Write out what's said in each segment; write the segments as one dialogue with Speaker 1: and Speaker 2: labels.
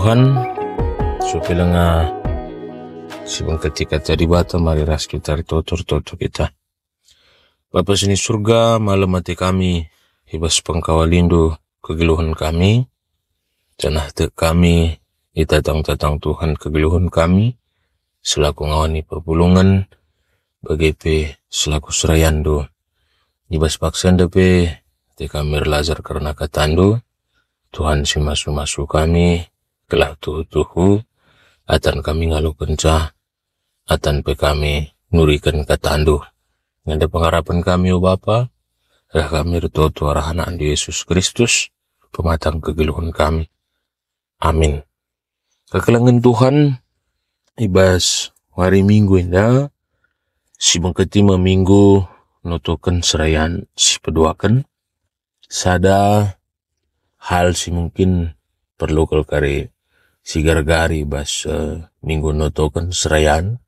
Speaker 1: Tuhan supaya nga sibang ketika tadi bata mari ras kita totor toto kita Bapak sini surga malam mati kami hibas pengkawalindo kegeluhan kami tanah te kami tang tatang Tuhan kegeluhan kami selaku ngawani perpulungan bagi pe selaku serayando ibas paksan depe te kami lazar karena katando Tuhan si masuk-masuk kami gelah tuh tuhu atan kami ngalu kencah atan pe kami nurikan kataan tanduh ngada pengharapan kami o Bapa rah kami reto tuara anak Yesus Kristus pematang kegeluhan kami amin kekelangan Tuhan ibas hari minggu inda si bengketi Minggu, nutukan serayan si peduakan sada hal si mungkin perlu kalau sigargari bas uh, minggu notokan serayan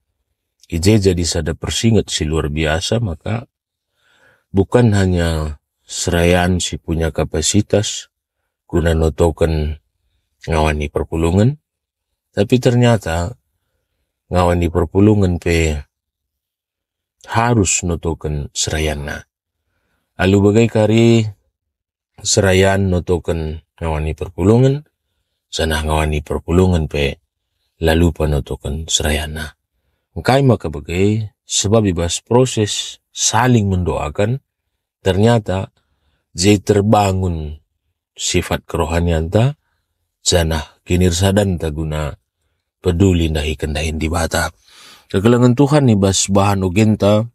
Speaker 1: ije jadi sada persingat si luar biasa maka bukan hanya serayan si punya kapasitas guna notokan ngawani perpulungan tapi ternyata ngawani perpulungan pe harus notokan serayan na lalu bagai kari serayan notokan ngawani perpulungan Sana ngawani perpulungan pe lalu penutukan serayana. Maka-maka bagai sebab ibas proses saling mendoakan ternyata jay terbangun sifat kerohanian ta janah kinir sadan ta guna peduli nahi kendahin di bata. Kegelangan Tuhan ibas bahan ugenta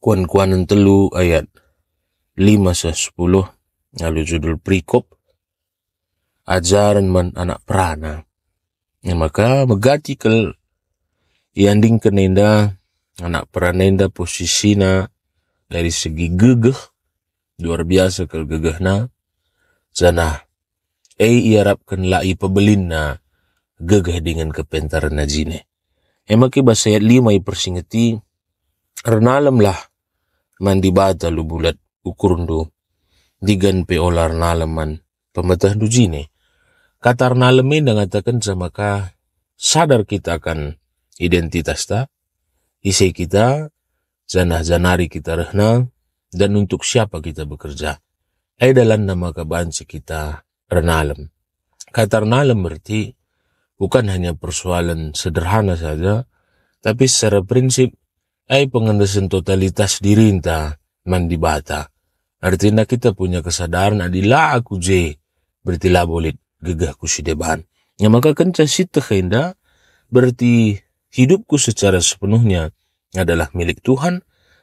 Speaker 1: kuan-kuanan telu ayat 5 sa 10 lalu judul prikop ajaran man anak perana. Ya, maka megati kel yanding kenenda anak peranenda posisina dari segi gegeh luar biasa kel gegehna zana ei iarapkan lai pebelinna gegeh dengan kepentaran najine. emak ya, bahasa ayat lima i persingeti lah mandi bata bulat ukurundu digan pe olar nalaman pemetah dujine Katar nalemin mengatakan maka sadar kita akan identitas ta, isi kita, zanah-zanari kita rehna, dan untuk siapa kita bekerja. dalam nama kebanci kita renalem. Katar nalem berarti bukan hanya persoalan sederhana saja, tapi secara prinsip, ay eh, pengendesan totalitas diri dirinta mandibata. Artinya kita punya kesadaran adalah aku je, berarti lah boleh si deban. Ya maka kenca si tehenda berarti hidupku secara sepenuhnya adalah milik Tuhan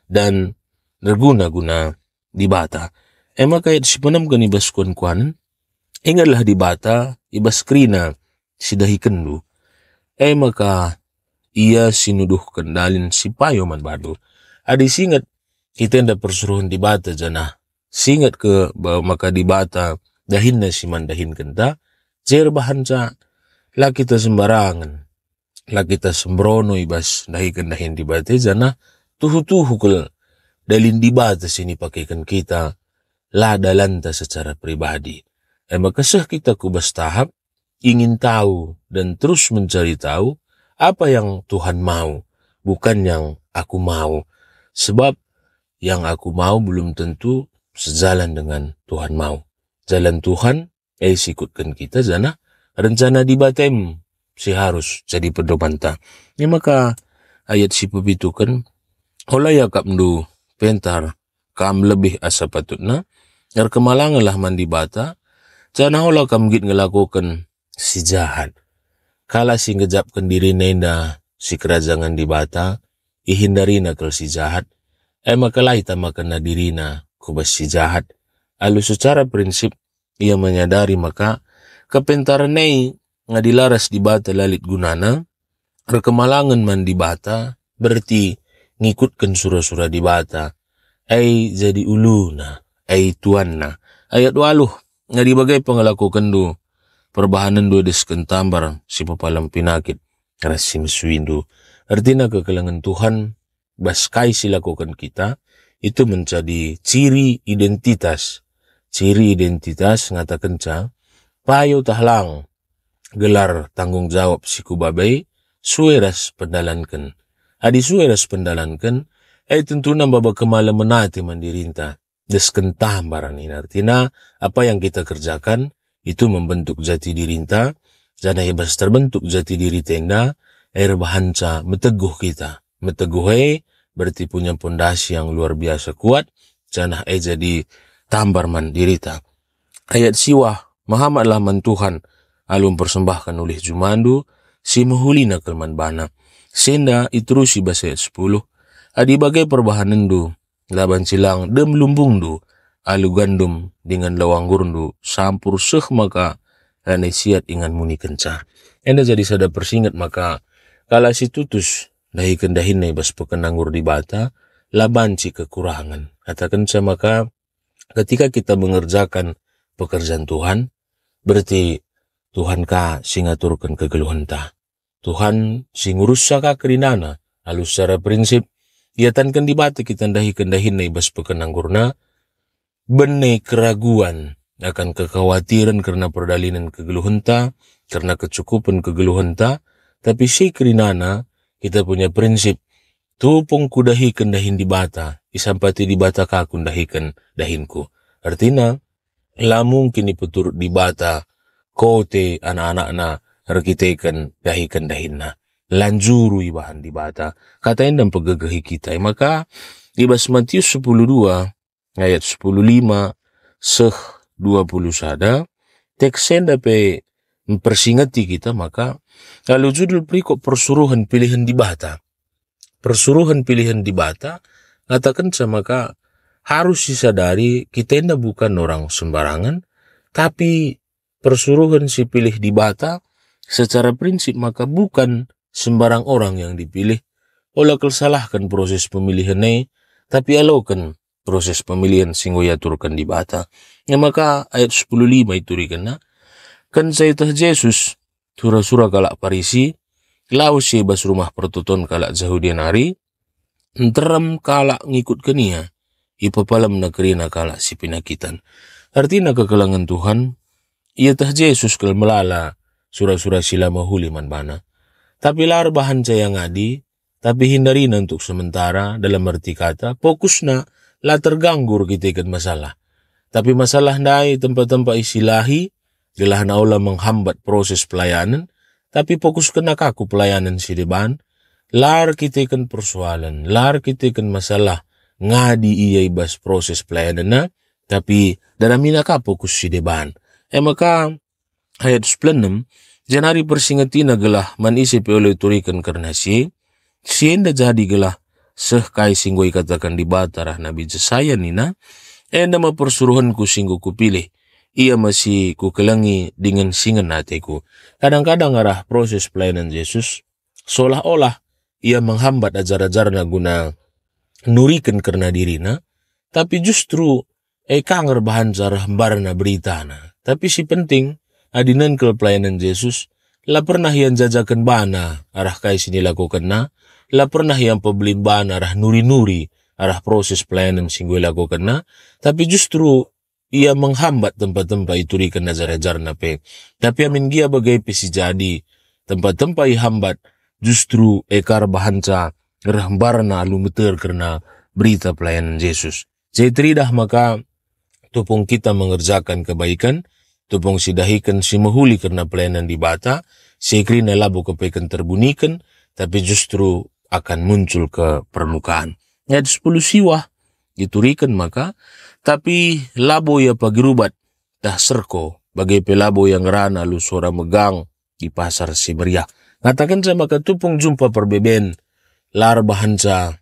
Speaker 1: dan berguna-guna dibata. Ema eh, si penem gani bas kuan kuan, ingatlah dibata ibas krina sidahi kendu. Ema eh, ka ia sinuduh kendalin si payo man badu. Adi singat kita ndak persuruhan dibata jana. Singat ke bahwa maka dibata dahinna si mandahin kenta bahan sa laki ta sembarangan. laki ta sembrono ibas dahi kendahin di bate jana tuhu-tuhu kul dalin di batas ini pakaikan kita la dalanta secara pribadi. Emak maka kita kubas tahap ingin tahu dan terus mencari tahu apa yang Tuhan mau, bukan yang aku mau. Sebab yang aku mau belum tentu sejalan dengan Tuhan mau. Jalan Tuhan eh sikutkan kita zana rencana di batem si harus jadi pedoman ta ya, maka ayat si itu kan hola ya kapdu pentar kam lebih patutna ngar kemalangan lah mandi bata jana hola kam git ngelakukan si jahat kala si ngejapkan diri nenda si kerajangan di bata ihindarina kel si jahat eh makalai tamakana dirina kubas si jahat alu secara prinsip ia menyadari maka kepintarnei ngadilaras di bata lalit gunana rekemalangan man bata berarti ngikutkan surah-surah di bata ai jadi uluna ai tuanna ayat waluh ngadi bagai pengelaku kendu perbahanan dua desken tambar si papalam pinakit rasim suindu artinya kekelangan Tuhan baskai silakukan kita itu menjadi ciri identitas ciri identitas ngata kencang payu tahlang, gelar tanggung jawab siku babai, sueras pendalankan. Adi sueras pendalankan, eh tentu nambah bakemala menati mandirinta, deskentah barang ini. Artinya, apa yang kita kerjakan, itu membentuk jati dirinta, jana hebas terbentuk jati diri tenda, air bahanca meteguh kita. Meteguh berarti punya pondasi yang luar biasa kuat, jana eh jadi Tambar mandirita Ayat siwa Muhammadlah man Tuhan alum persembahkan oleh Jumandu si muhulina kelman bana. Senda itrusi bahasa ayat 10. Adi bagai perbahanan du laban silang dem lumbung du alu gandum dengan lawang gurundu, sampur seh maka dan siat ingan muni kencar Enda jadi sadar persingat maka kala si tutus dahi kendahin naibas pekenanggur di bata laban labanci kekurangan. Katakan saya maka Ketika kita mengerjakan pekerjaan Tuhan, berarti Tuhan ka singaturkan kegeluhan ta. Tuhan sing rusak kerinana. Lalu secara prinsip, ia tankan di dibati kita ndahi kendahin naibas pekenang gurna, benai keraguan akan kekhawatiran karena perdalinan kegeluhan ta, karena kecukupan kegeluhan ta, tapi si kerinana kita punya prinsip Tupung kudahikan dahin di bata, isampati di bata kakun dahikan dahinku. Artinya, la mungkin dipetur di bata, kote anak-anakna anak rekitekan dahikan dahinna. Lanjuru ibahan di bata, katain dan pegagahi kita. Maka, di bas Matius 102, ayat 105, seh 20 sada, teksen dapat mempersingati kita, maka kalau judul berikut persuruhan pilihan di bata, persuruhan pilihan di Bata, katakan maka harus disadari kita ini bukan orang sembarangan, tapi persuruhan si pilih di Bata secara prinsip maka bukan sembarang orang yang dipilih. oleh kesalahkan proses pemilihan ini, tapi alokan proses pemilihan yaturkan di Bata. Ya maka ayat 15 itu dikena, kan saya Yesus, surah-surah galak parisi, Klausi bas rumah pertutun kalak zahudian hari, entrem kalak ngikut kenia, ipapalam nakerina kalak si pinakitan. Artina kekelangan Tuhan, ia tah Yesus kel melala surah-surah sila mahuliman bana. Tapi lar bahan caya ngadi, tapi hindarin untuk sementara dalam arti kata fokusna lah terganggu kita ikut masalah. Tapi masalah naik tempat-tempat isilahi, gelah naulah menghambat proses pelayanan, tapi fokus kena kaku pelayanan sideban. Lar kita ikan persoalan, lar kita ikan masalah. Ngadi iya ibas proses pelayanan na. Tapi dalam mina ka fokus sideban. E eh, maka hayat splenem, janari persingeti na gelah man isi oleh turikan karena si. enda jadi gelah seh kai singgoi katakan di batarah Nabi Jesaya nina. Enda mapersuruhan persuruhanku singgoku pilih ia masih kukelangi dengan singan hatiku. Kadang-kadang arah proses pelayanan Yesus, seolah-olah ia menghambat ajar-ajarnya guna nurikan karena dirina, tapi justru eka ngerbahan cara hembarna berita na. Tapi si penting, adinan ke pelayanan Yesus, lah pernah yang jajakan bana arah kai sini lakukan na, lah pernah yang pebelin bana arah nuri-nuri arah proses pelayanan singgul lakukan na, tapi justru ia menghambat tempat-tempat itu di hajar nape, Tapi amin gia bagai pesi jadi, tempat-tempat yang hambat justru ekar bahanca na lumeter karena berita pelayanan Yesus. Jadi Jaitridah maka tupung kita mengerjakan kebaikan, tupung sidahikan si mahuli karena pelayanan di bata, sikri nelabu kepekan terbunikan, tapi justru akan muncul ke permukaan. Ayat 10 siwah, diturikan maka tapi labo ya pagirubat dah serko bagai pelabo yang rana lu suara megang di pasar Siberia. Ngatakan maka tupung jumpa perbeben lar bahanca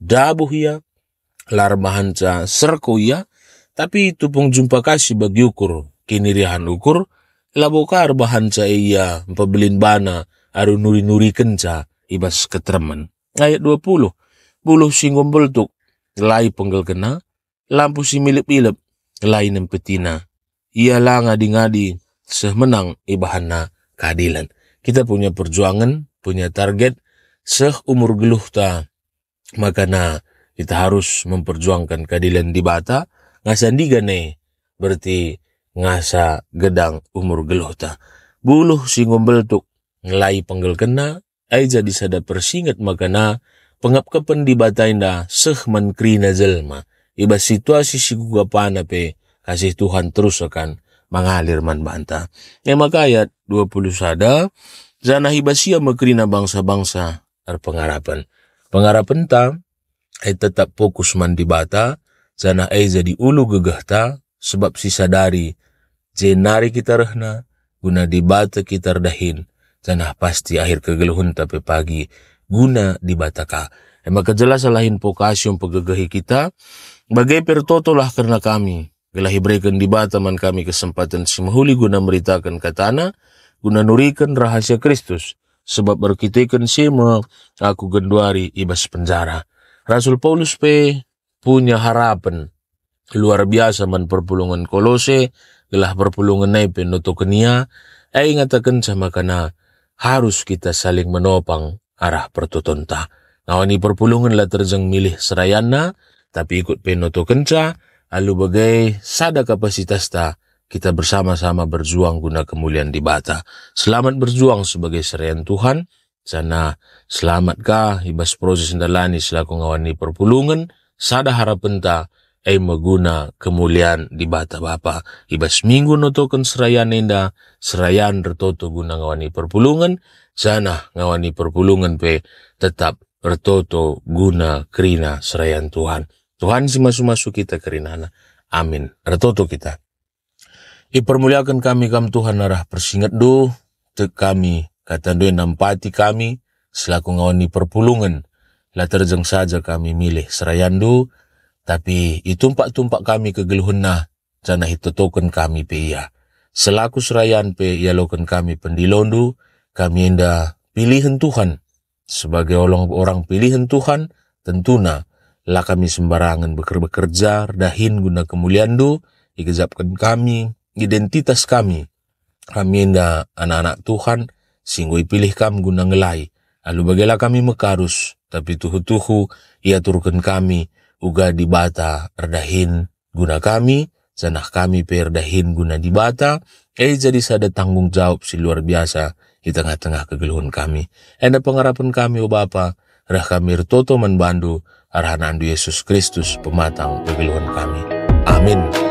Speaker 1: dabuh ya lar bahanca serko ya tapi tupung jumpa kasih bagi ukur kini rihan ukur kar bahanca iya pembelin bana aru nuri-nuri kenca ibas ketremen ayat 20 buluh singgung beltuk Lai penggal kena, lampu si milip-ilip, lai nempetina. Ia di ngadi-ngadi, menang ibahana keadilan. Kita punya perjuangan, punya target, seh umur geluh ta. na kita harus memperjuangkan keadilan di bata, ngasandiga digane, berarti ngasa gedang umur geluh ta. Buluh ngombel tuk, ngelai penggel kena, ai jadi sada persingat na pengap di batay dah seh man kri na zelma, iba situasi sigugapana pe kasih Tuhan terus akan mengalir man banta. Yang makayat puluh sada, zana hibasia na bangsa-bangsa ar pengarapan. Pengarapan ta, ay tetap fokus man di bata, zana ay jadi ulu gegah ta, sebab sadari jenari kita rehna, guna di bata kita dahin, zana pasti akhir kegeluhun tapi pagi, guna jelas Ema kajelasalah yang paggagahi kita, Bagai pertotolah karena kami, galahibrekan di bataman kami kesempatan si mahuli guna meritakan katana, guna nurikan rahasia Kristus, sebab berkitikan semua aku genduari ibas penjara. Rasul Paulus P. punya harapan luar biasa man perpulungan kolose, gelah perpulungan naipen kenia, eh ingatakan sama kena harus kita saling menopang arah pertutunta. Ngawani perpulungan lah terjeng milih serayana, tapi ikut penoto kenca, lalu bagai sada kapasitas ta, kita bersama-sama berjuang guna kemuliaan di bata. Selamat berjuang sebagai serayan Tuhan, sana selamatkah ibas proses indalani selaku ngawani perpulungan, sada harapan ta, ei maguna kemuliaan di bata bapa. Ibas minggu notokan serayan enda serayan retoto guna ngawani perpulungan, Sana ngawani perpulungan pe tetap bertoto guna kerina serayan Tuhan. Tuhan si masuk-masuk kita kerinana. Amin. retoto kita. Ipermuliakan kami kam Tuhan arah persingat do te kami kata Doi nampati kami selaku ngawani perpulungan. lah terjeng saja kami milih serayan Do, tapi itumpak-tumpak kami kegeluhunna jana hitotoken kami pe ia. Selaku serayan pe ia loken kami pendilondu, kami hendak pilihan Tuhan. Sebagai orang orang pilihan Tuhan, tentuna lah kami sembarangan bekerja dahin guna kemuliaan do, dikejapkan kami, identitas kami. Kami hendak anak-anak Tuhan, singgui pilih kami guna ngelai. Lalu bagailah kami mekarus, tapi tuhu-tuhu ia turunkan kami, uga dibata redahin guna kami, zanah kami perdahin guna dibata, eh jadi sada tanggung jawab si luar biasa di tengah-tengah kegeluhan kami. Enda pengharapan kami, O Bapa, rah kami toto menbandu arahan andu Yesus Kristus pematang kegeluhan kami. Amin.